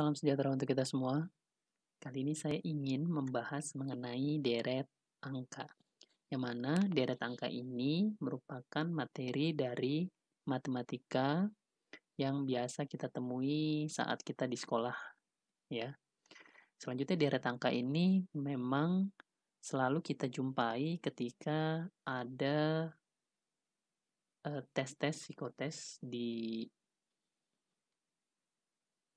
salam sejahtera untuk kita semua. Kali ini saya ingin membahas mengenai deret angka. Yang mana deret angka ini merupakan materi dari matematika yang biasa kita temui saat kita di sekolah, ya. Selanjutnya deret angka ini memang selalu kita jumpai ketika ada eh, tes-tes psikotes di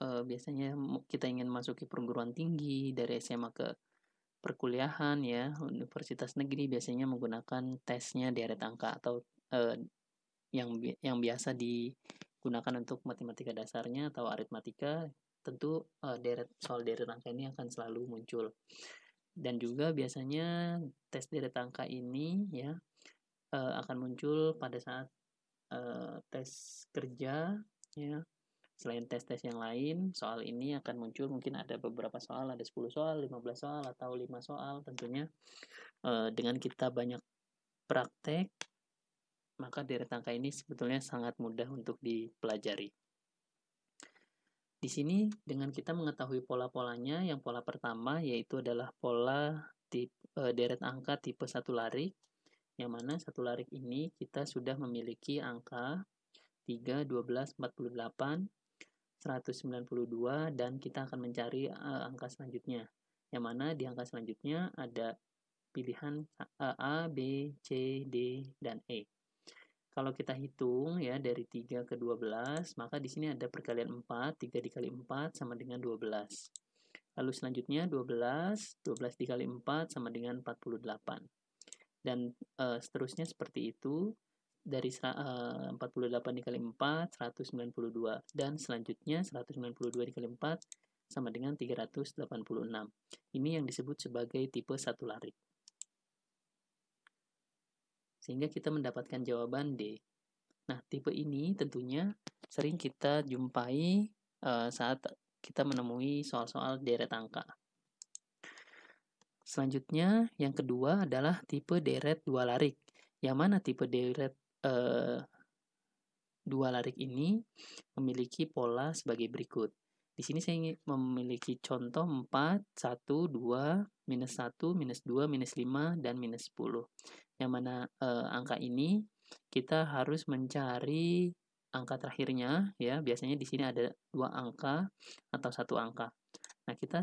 uh, biasanya kita ingin masuki perguruan tinggi dari SMA ke perkuliahan ya universitas negeri biasanya menggunakan tesnya deret angka atau uh, yang bi yang biasa digunakan untuk matematika dasarnya atau aritmatika tentu uh, eh, deret soal deret angka ini akan selalu muncul dan juga biasanya tes deret angka ini ya uh, akan muncul pada saat uh, tes kerja ya Selain tes-tes yang lain, soal ini akan muncul mungkin ada beberapa soal, ada 10 soal, 15 soal, atau 5 soal tentunya. E, dengan kita banyak praktek, maka deret angka ini sebetulnya sangat mudah untuk dipelajari. Di sini dengan kita mengetahui pola-polanya, yang pola pertama yaitu adalah pola tip, e, deret angka tipe satu lari, yang mana satu larik ini kita sudah memiliki angka 3, 12, 48, 192 dan kita akan mencari uh, angka selanjutnya. Yang mana di angka selanjutnya ada pilihan A, B, C, D, dan E. Kalau kita hitung ya dari 3 ke 12, maka di sini ada perkalian 4, 3 dikali 4 sama dengan 12. Lalu selanjutnya 12, 12 dikali 4 sama dengan 48. Dan e, seterusnya seperti itu dari 48 eh, dikali 4 192 dan selanjutnya 192 dikali 4 sama dengan 386. Ini yang disebut sebagai tipe satu lari. Sehingga kita mendapatkan jawaban D. Nah, tipe ini tentunya sering kita jumpai uh, saat kita menemui soal-soal deret angka. Selanjutnya, yang kedua adalah tipe deret dua larik. Yang mana tipe deret Eh, dua larik ini memiliki pola sebagai berikut. Di sini saya ingin memiliki contoh 4, 1, 2, minus 1, minus 2, minus 5, dan minus 10. Yang mana eh, angka ini kita harus mencari angka terakhirnya ya biasanya di sini ada dua angka atau satu angka nah kita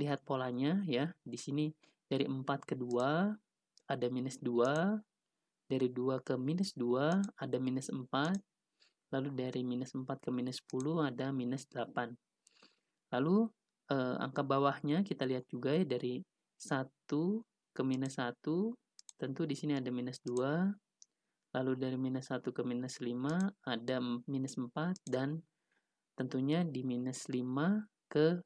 lihat polanya ya di sini dari 4 ke 2 ada minus 2 dari 2 ke minus 2 ada minus 4, lalu dari minus 4 ke minus 10 ada minus 8. Lalu eh, angka bawahnya kita lihat juga ya dari 1 ke minus 1, tentu di sini ada minus 2, lalu dari minus 1 ke minus 5 ada minus 4, dan tentunya di minus 5 ke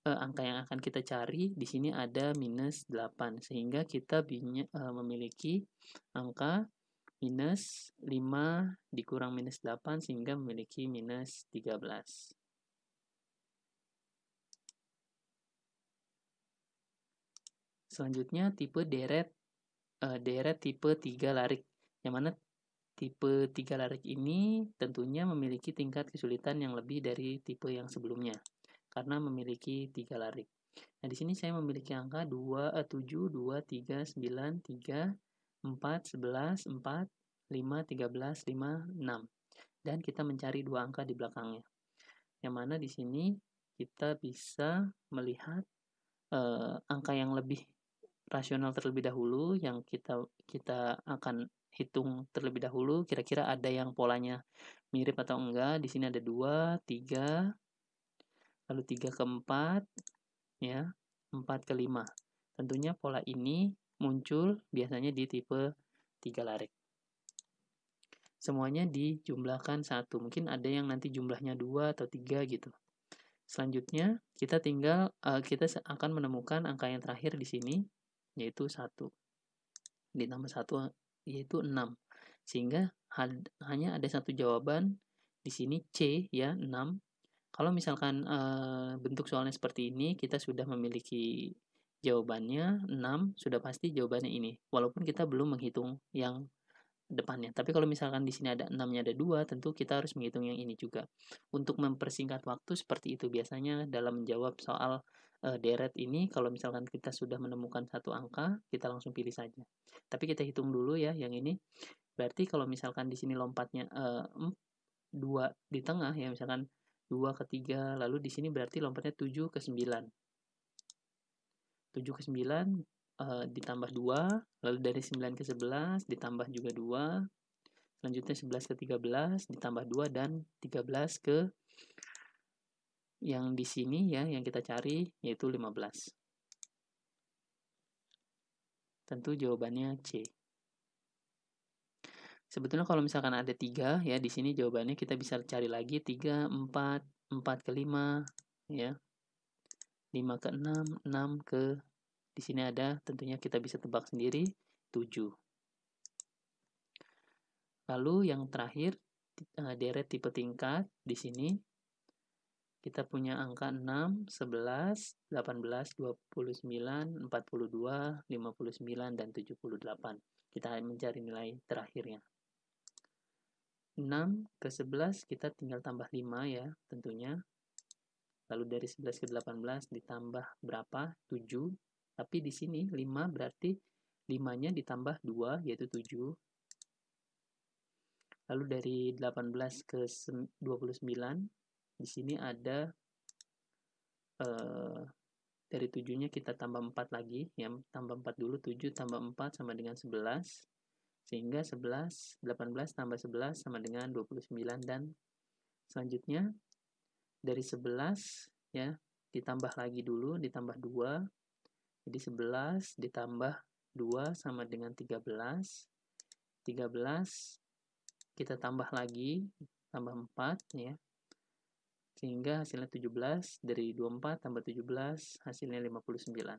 Eh, angka yang akan kita cari di sini ada minus 8 sehingga kita binya, eh, memiliki angka minus 5 dikurang minus 8 sehingga memiliki minus 13. Selanjutnya tipe deret uh, deret tipe 3 larik. Yang mana tipe tiga larik ini tentunya memiliki tingkat kesulitan yang lebih dari tipe yang sebelumnya karena memiliki tiga larik. Nah, di sini saya memiliki angka 2, 7, 2, 3, 9, 3, 4, 11, 4, 5, 13, 5, 6. Dan kita mencari dua angka di belakangnya. Yang mana di sini kita bisa melihat eh, angka yang lebih rasional terlebih dahulu yang kita kita akan hitung terlebih dahulu kira-kira ada yang polanya mirip atau enggak. Di sini ada 2, 3, lalu 3 ya, ke 4, ya, 4 ke 5. Tentunya pola ini muncul biasanya di tipe 3 larik. Semuanya dijumlahkan satu. Mungkin ada yang nanti jumlahnya 2 atau 3 gitu. Selanjutnya, kita tinggal uh, kita akan menemukan angka yang terakhir di sini yaitu 1. Ditambah 1 yaitu 6. Sehingga had, hanya ada satu jawaban di sini C ya 6 kalau misalkan e, bentuk soalnya seperti ini, kita sudah memiliki jawabannya 6, sudah pasti jawabannya ini. Walaupun kita belum menghitung yang depannya. Tapi kalau misalkan di sini ada 6-nya ada 2, tentu kita harus menghitung yang ini juga. Untuk mempersingkat waktu seperti itu biasanya dalam menjawab soal e, deret ini, kalau misalkan kita sudah menemukan satu angka, kita langsung pilih saja. Tapi kita hitung dulu ya yang ini. Berarti kalau misalkan di sini lompatnya e, 2 di tengah ya misalkan 2 ke 3, lalu di sini berarti lompatnya 7 ke 9. 7 ke 9 e, eh, ditambah 2, lalu dari 9 ke 11 ditambah juga 2, selanjutnya 11 ke 13 ditambah 2 dan 13 ke yang di sini ya yang kita cari yaitu 15. Tentu jawabannya C. Sebetulnya kalau misalkan ada tiga ya di sini jawabannya kita bisa cari lagi tiga empat empat ke lima ya lima ke enam enam ke di sini ada tentunya kita bisa tebak sendiri tujuh Lalu yang terakhir eh, deret tipe tingkat di sini kita punya angka 6, 11, 18, 29, 42, 59, dan 78. Kita mencari nilai terakhirnya. 6 ke 11 kita tinggal tambah 5 ya tentunya. Lalu dari 11 ke 18 ditambah berapa? 7. Tapi di sini 5 berarti 5-nya ditambah 2 yaitu 7. Lalu dari 18 ke 29 di sini ada eh, dari 7-nya kita tambah 4 lagi. Ya, tambah 4 dulu, 7 tambah 4 sama dengan 11. Sehingga 11, 18 tambah 11 sama dengan 29 dan selanjutnya dari 11 ya ditambah lagi dulu ditambah 2 jadi 11 ditambah 2 sama dengan 13 13 kita tambah lagi tambah 4 ya sehingga hasilnya 17 dari 24 tambah 17 hasilnya 59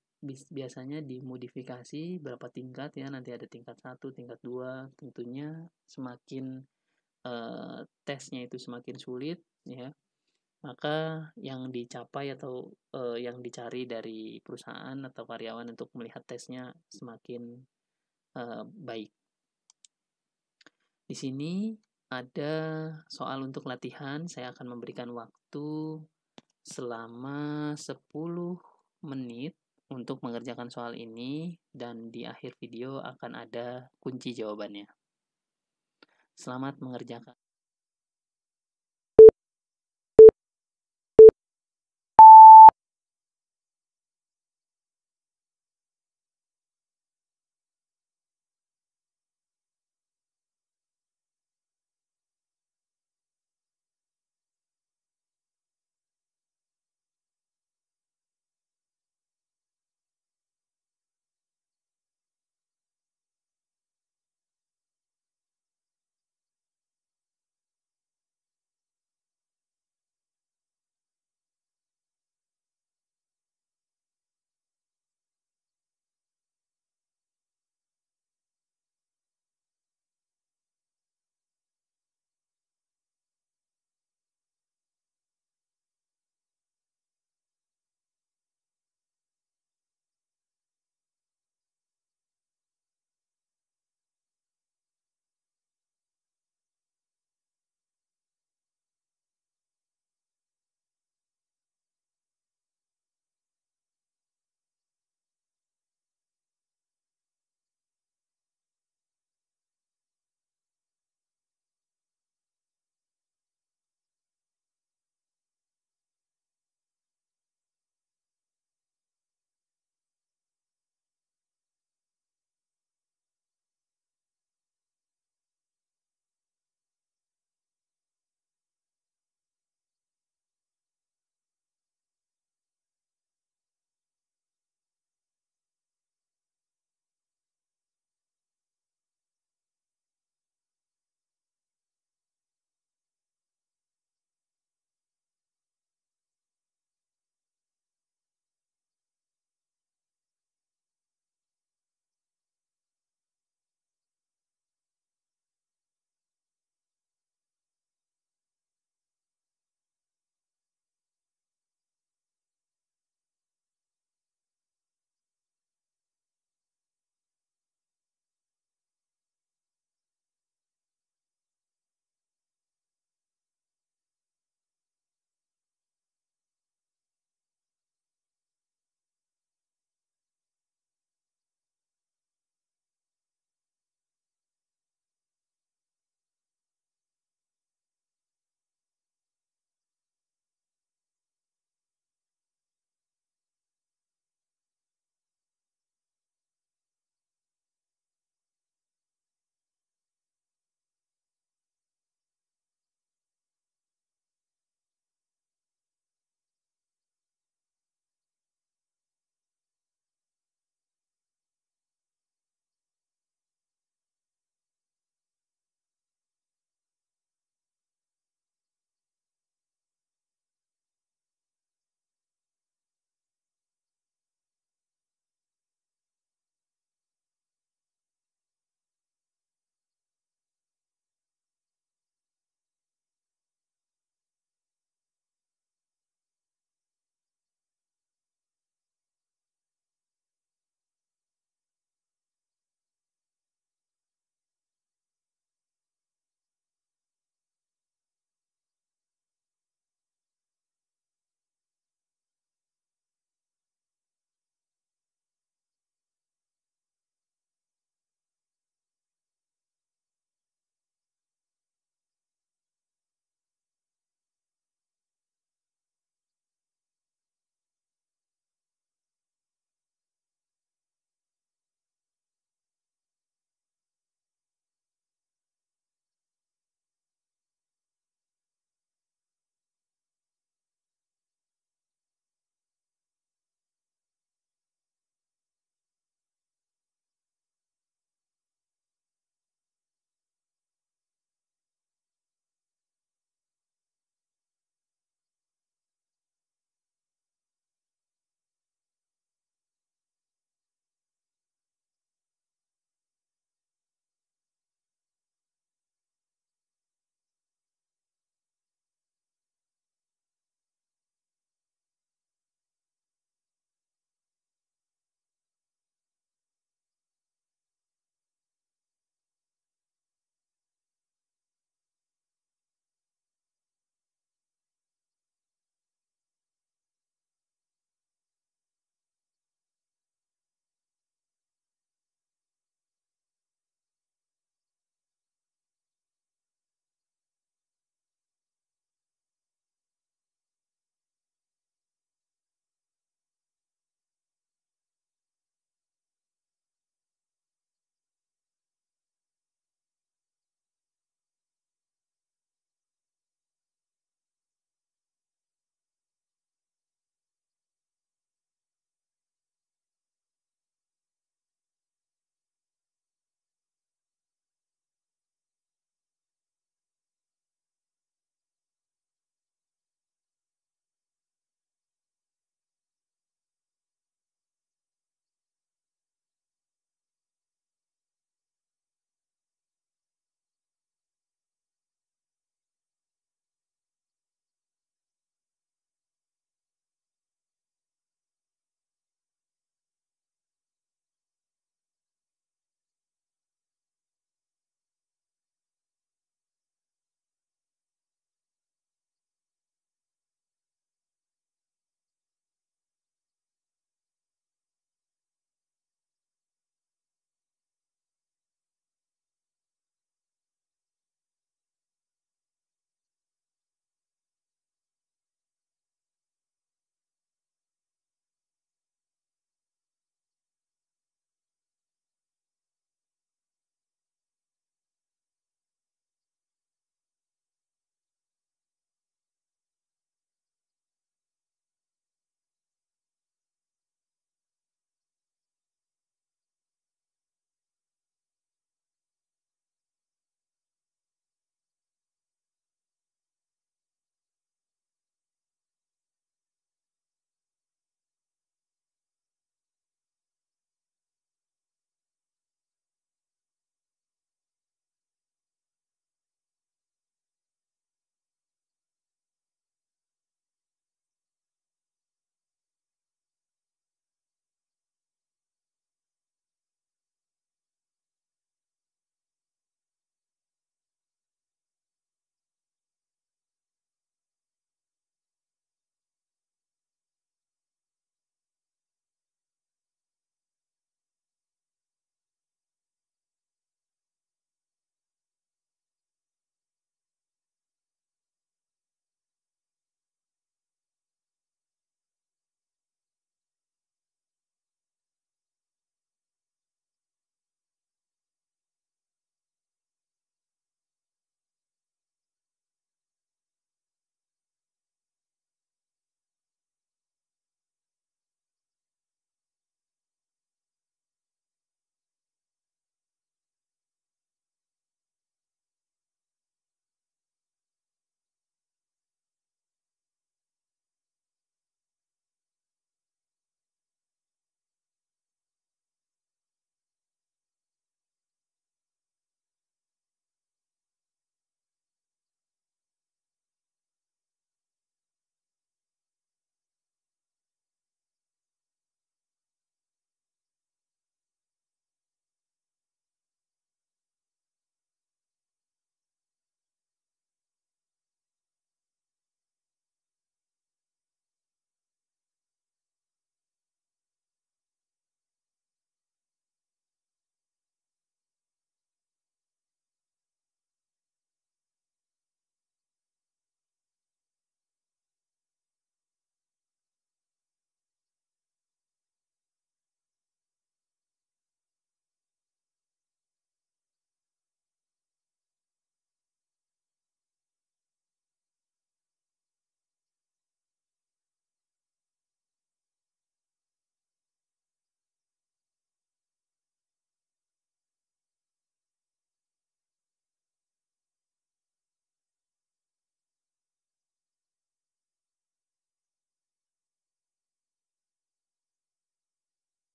biasanya dimodifikasi berapa tingkat ya nanti ada tingkat satu tingkat dua tentunya semakin uh, tesnya itu semakin sulit ya maka yang dicapai atau uh, yang dicari dari perusahaan atau karyawan untuk melihat tesnya semakin uh, baik di sini ada soal untuk latihan saya akan memberikan waktu selama 10 menit untuk mengerjakan soal ini dan di akhir video akan ada kunci jawabannya. Selamat mengerjakan.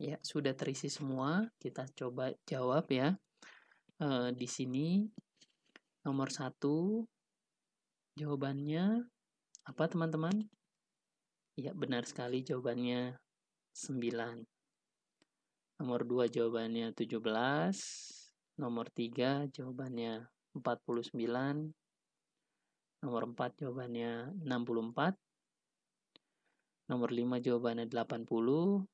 Ya, sudah terisi semua. Kita coba jawab ya. E, di sini nomor satu jawabannya apa teman-teman? Ya, benar sekali jawabannya 9. Nomor 2 jawabannya 17. Nomor 3 jawabannya 49. Nomor 4 jawabannya 64. Nomor 5 jawabannya 80.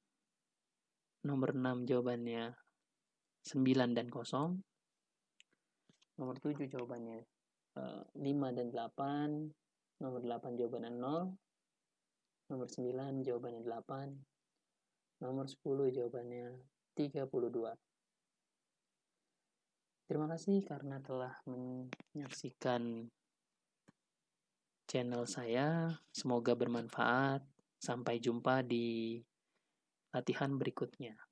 Nomor 6 jawabannya 9 dan 0. Nomor 7 jawabannya uh, eh, 5 dan 8. Nomor 8 jawabannya 0. Nomor 9 jawabannya 8. Nomor 10 jawabannya 32. Terima kasih karena telah menyaksikan channel saya. Semoga bermanfaat. Sampai jumpa di latihan berikutnya.